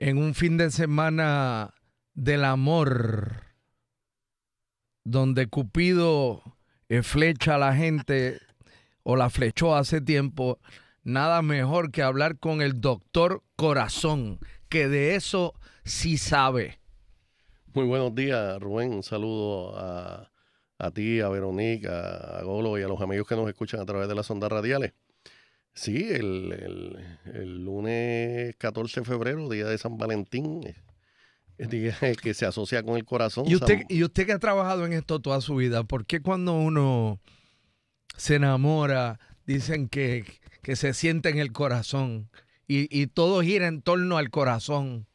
en un fin de semana del amor, donde Cupido eh, flecha a la gente o la flechó hace tiempo, nada mejor que hablar con el doctor Corazón, que de eso sí sabe. Muy buenos días, Rubén. Un saludo a, a ti, a Verónica, a Golo y a los amigos que nos escuchan a través de las ondas radiales. Sí, el, el, lunes 14 de febrero, día de San Valentín, el día que se asocia con el corazón. ¿Y usted, y usted que ha trabajado en esto toda su vida, ¿por qué cuando uno se enamora dicen que, se siente en el corazón y, todo gira en torno al corazón?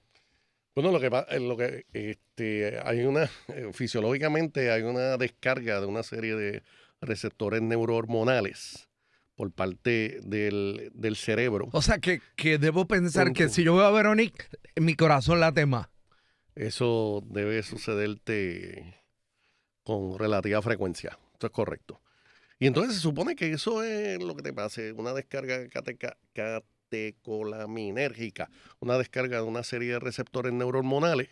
Bueno, lo que, eh, lo que este, hay una, eh, fisiológicamente hay una descarga de una serie de receptores neurohormonales por parte del, cerebro. O sea, que, debo pensar que si yo veo a Verónica, mi corazón la tema. Eso debe sucederte con relativa frecuencia. Esto es correcto. Y entonces se supone que eso es lo que te pasa. una descarga catecolaminérgica, una descarga de una serie de receptores neurohormonales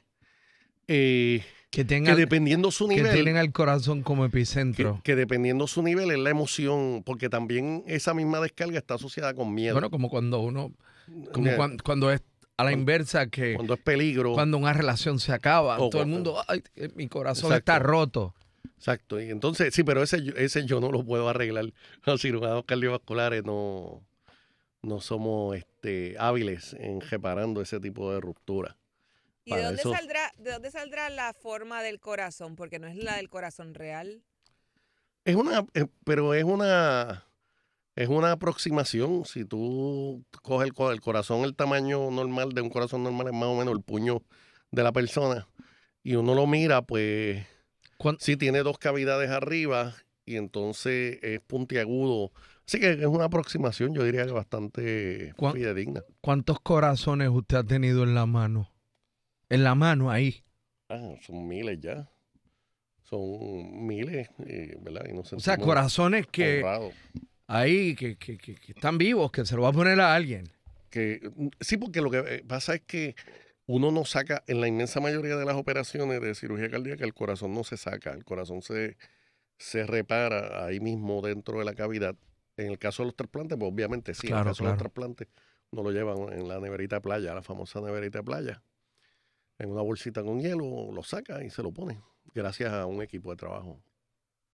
eh, que, dependiendo su nivel. Que tienen al corazón como epicentro. Que, dependiendo su nivel es la emoción, porque también esa misma descarga está asociada con miedo. Bueno, como cuando uno. Como cuando, es a la inversa que. Cuando es peligro. Cuando una relación se acaba, todo el mundo. mi corazón está roto. Exacto. Y entonces, sí, pero ese, ese yo no lo puedo arreglar. Los cirujanos cardiovasculares no, no somos este, hábiles en reparando ese tipo de ruptura. ¿Y de dónde saldrá ¿de dónde saldrá la forma del corazón? Porque no es la del corazón real. Es una, eh, pero es una, es una aproximación. Si tú coges el, corazón, el tamaño normal de un corazón normal es más o menos el puño de la persona y uno lo mira, pues si tiene dos cavidades arriba y entonces es puntiagudo. Así que es una aproximación, yo diría que bastante fidedigna. ¿Cuántos corazones usted ha tenido en la mano? en la mano ahí. Ah, son miles ya. Son miles, ¿verdad? o sea, corazones que ahí, que, que, que, están vivos, que se lo va a poner a alguien. Que, mm, sí, porque lo que eh, pasa es que uno no saca, en la inmensa mayoría de las operaciones de cirugía cardíaca, el corazón no se saca, el corazón se, repara ahí mismo dentro de la cavidad. En el caso de los trasplantes, pues obviamente sí, claro, en el caso de los trasplantes no lo llevan en la neverita playa, la famosa neverita playa en una bolsita con hielo, lo saca y se lo pone, gracias a un equipo de trabajo